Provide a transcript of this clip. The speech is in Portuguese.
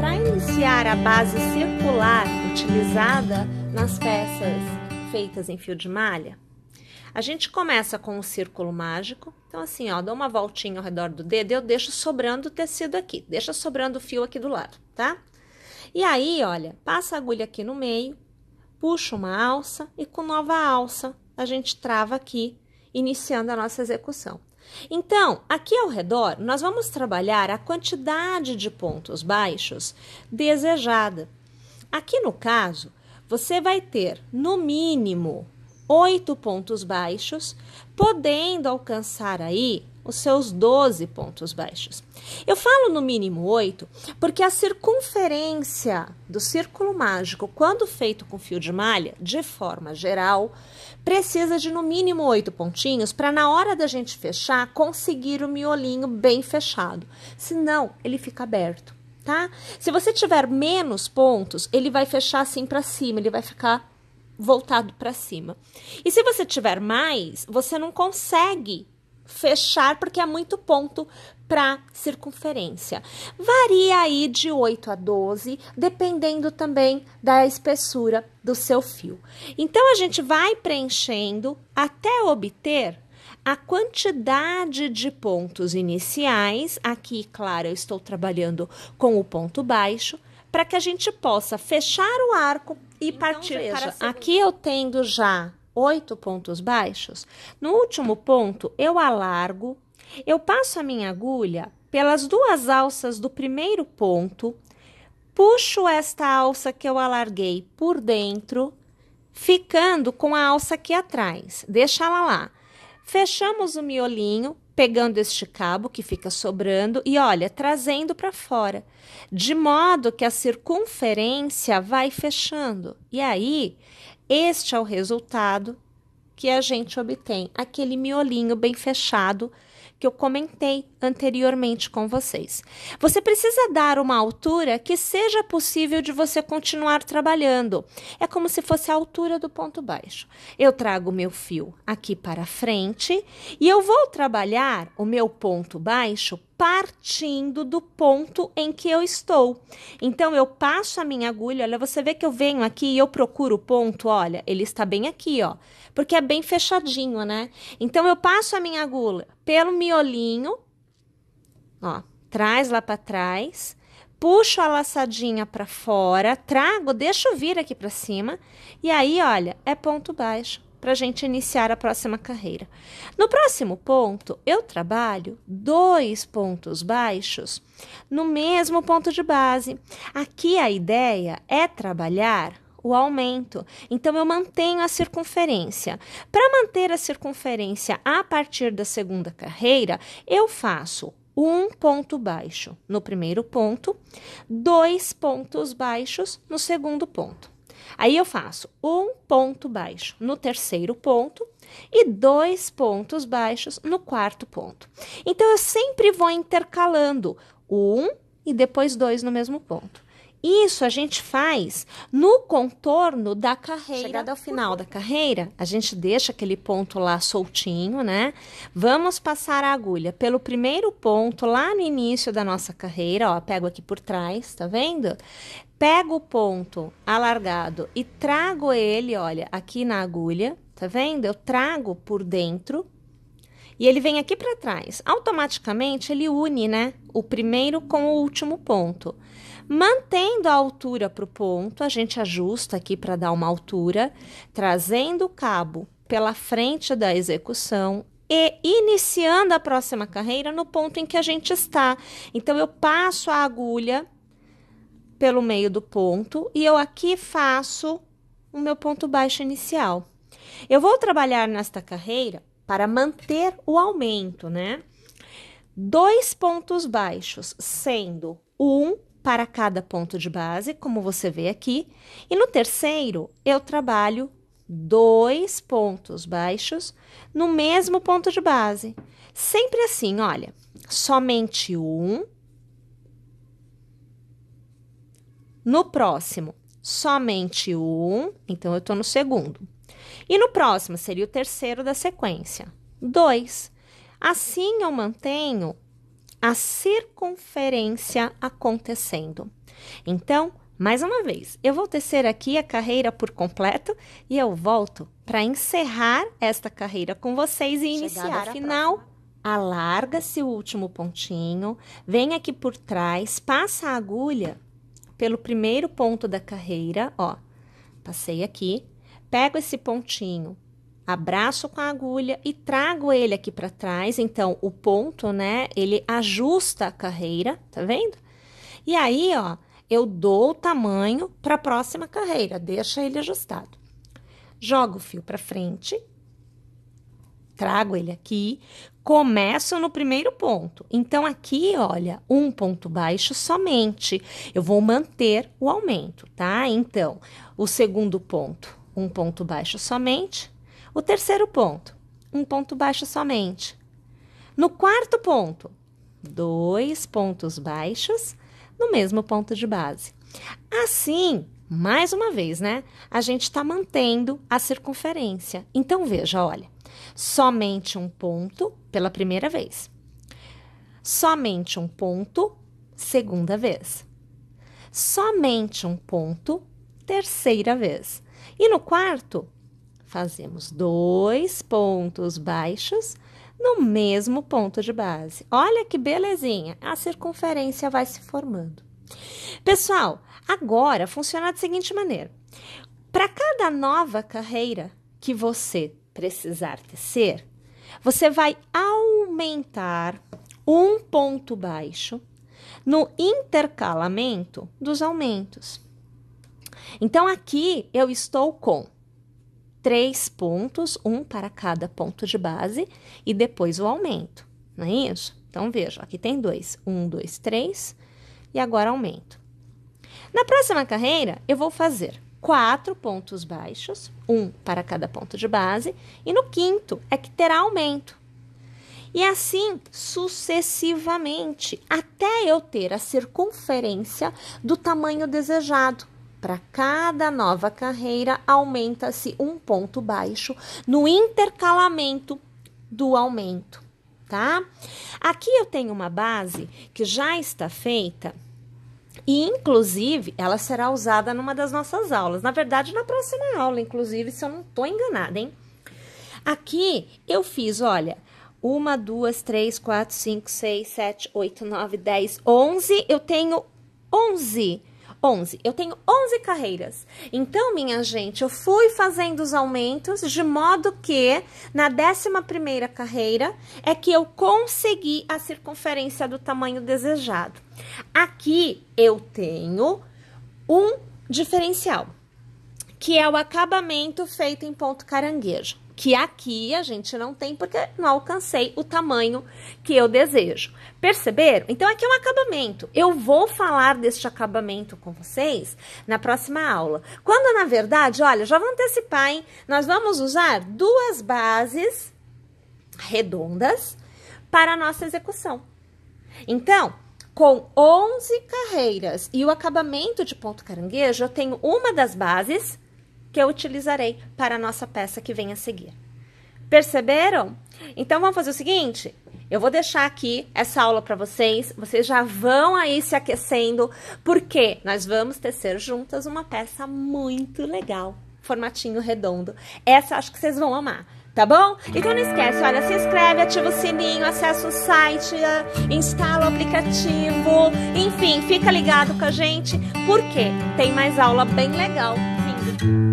Para iniciar a base circular utilizada nas peças feitas em fio de malha, a gente começa com um círculo mágico. Então, assim, ó, dou uma voltinha ao redor do dedo, eu deixo sobrando o tecido aqui, deixa sobrando o fio aqui do lado, tá? E aí, olha, passa a agulha aqui no meio, puxa uma alça e com nova alça a gente trava aqui, iniciando a nossa execução. Então, aqui ao redor, nós vamos trabalhar a quantidade de pontos baixos desejada. Aqui no caso, você vai ter no mínimo oito pontos baixos, podendo alcançar aí os seus 12 pontos baixos. Eu falo no mínimo 8 porque a circunferência do círculo mágico, quando feito com fio de malha, de forma geral, precisa de no mínimo 8 pontinhos para na hora da gente fechar conseguir o miolinho bem fechado. Senão, ele fica aberto, tá? Se você tiver menos pontos, ele vai fechar assim para cima, ele vai ficar voltado para cima. E se você tiver mais, você não consegue fechar porque é muito ponto para circunferência. Varia aí de 8 a 12, dependendo também da espessura do seu fio. Então a gente vai preenchendo até obter a quantidade de pontos iniciais. Aqui, claro, eu estou trabalhando com o ponto baixo para que a gente possa fechar o arco e então, partir veja, para aqui eu tendo já oito pontos baixos, no último ponto eu alargo, eu passo a minha agulha pelas duas alças do primeiro ponto, puxo esta alça que eu alarguei por dentro, ficando com a alça aqui atrás, deixa ela lá. Fechamos o miolinho pegando este cabo que fica sobrando e olha, trazendo para fora, de modo que a circunferência vai fechando. E aí, este é o resultado que a gente obtém, aquele miolinho bem fechado que eu comentei anteriormente com vocês. Você precisa dar uma altura que seja possível de você continuar trabalhando. É como se fosse a altura do ponto baixo. Eu trago meu fio aqui para frente e eu vou trabalhar o meu ponto baixo partindo do ponto em que eu estou. Então eu passo a minha agulha, olha, você vê que eu venho aqui e eu procuro o ponto, olha, ele está bem aqui, ó, porque é bem fechadinho, né? Então eu passo a minha agulha pelo miolinho, ó, traz lá para trás, puxo a laçadinha para fora, trago, deixo vir aqui para cima, e aí, olha, é ponto baixo para a gente iniciar a próxima carreira. No próximo ponto, eu trabalho dois pontos baixos no mesmo ponto de base. Aqui a ideia é trabalhar o aumento. Então, eu mantenho a circunferência. Para manter a circunferência a partir da segunda carreira, eu faço um ponto baixo no primeiro ponto, dois pontos baixos no segundo ponto. Aí eu faço um ponto baixo no terceiro ponto e dois pontos baixos no quarto ponto. Então eu sempre vou intercalando um e depois dois no mesmo ponto. Isso a gente faz no contorno da carreira. Chegada ao final da carreira, a gente deixa aquele ponto lá soltinho, né? Vamos passar a agulha pelo primeiro ponto lá no início da nossa carreira, ó, pego aqui por trás, tá vendo? Pego o ponto alargado e trago ele, olha, aqui na agulha, tá vendo? Eu trago por dentro, e ele vem aqui para trás. Automaticamente ele une, né, o primeiro com o último ponto. Mantendo a altura para o ponto, a gente ajusta aqui para dar uma altura, trazendo o cabo pela frente da execução e iniciando a próxima carreira no ponto em que a gente está. Então, eu passo a agulha pelo meio do ponto e eu aqui faço o meu ponto baixo inicial. Eu vou trabalhar nesta carreira para manter o aumento, né? Dois pontos baixos, sendo um para cada ponto de base, como você vê aqui. E no terceiro, eu trabalho dois pontos baixos no mesmo ponto de base. Sempre assim, olha, somente um. No próximo, somente um. Então, eu estou no segundo. E no próximo, seria o terceiro da sequência, dois. Assim, eu mantenho a circunferência acontecendo. Então, mais uma vez, eu vou tecer aqui a carreira por completo e eu volto para encerrar esta carreira com vocês e Chegada iniciar final. Alarga-se o último pontinho, vem aqui por trás, passa a agulha pelo primeiro ponto da carreira, ó. Passei aqui, pego esse pontinho, abraço com a agulha e trago ele aqui para trás. Então, o ponto, né? Ele ajusta a carreira, tá vendo? E aí, ó, eu dou o tamanho para a próxima carreira, deixa ele ajustado. Jogo o fio para frente, trago ele aqui, começo no primeiro ponto. Então, aqui, olha, um ponto baixo somente. Eu vou manter o aumento, tá? Então, o segundo ponto, um ponto baixo somente o terceiro ponto, um ponto baixo somente. No quarto ponto, dois pontos baixos no mesmo ponto de base. Assim, mais uma vez, né? A gente está mantendo a circunferência. Então, veja, olha, somente um ponto pela primeira vez, somente um ponto segunda vez, somente um ponto terceira vez. E no quarto, Fazemos dois pontos baixos no mesmo ponto de base. Olha que belezinha! A circunferência vai se formando. Pessoal, agora funciona da seguinte maneira: para cada nova carreira que você precisar tecer, você vai aumentar um ponto baixo no intercalamento dos aumentos. Então, aqui eu estou com três pontos, um para cada ponto de base, e depois o aumento, não é isso? Então, veja, aqui tem dois. Um, dois, três, e agora aumento. Na próxima carreira, eu vou fazer quatro pontos baixos, um para cada ponto de base, e no quinto é que terá aumento. E assim sucessivamente, até eu ter a circunferência do tamanho desejado. Para cada nova carreira, aumenta-se um ponto baixo no intercalamento do aumento, tá? Aqui eu tenho uma base que já está feita e, inclusive, ela será usada numa das nossas aulas. Na verdade, na próxima aula, inclusive, se eu não estou enganada, hein? Aqui eu fiz, olha, uma, duas, três, quatro, cinco, seis, sete, oito, nove, dez, onze. Eu tenho onze 11. Eu tenho 11 carreiras. Então, minha gente, eu fui fazendo os aumentos de modo que na 11 carreira é que eu consegui a circunferência do tamanho desejado. Aqui eu tenho um diferencial, que é o acabamento feito em ponto caranguejo que aqui a gente não tem porque não alcancei o tamanho que eu desejo. Perceberam? Então aqui é um acabamento. Eu vou falar deste acabamento com vocês na próxima aula. Quando na verdade, olha, já vou antecipar, hein? Nós vamos usar duas bases redondas para a nossa execução. Então, com 11 carreiras e o acabamento de ponto caranguejo, eu tenho uma das bases que eu utilizarei para a nossa peça que vem a seguir. Perceberam? Então vamos fazer o seguinte: eu vou deixar aqui essa aula para vocês, vocês já vão aí se aquecendo, porque nós vamos tecer juntas uma peça muito legal, formatinho redondo. Essa acho que vocês vão amar. Tá bom? Então não esquece, olha, se inscreve, ativa o sininho, acessa o site, instala o aplicativo, enfim, fica ligado com a gente, porque tem mais aula bem legal vindo.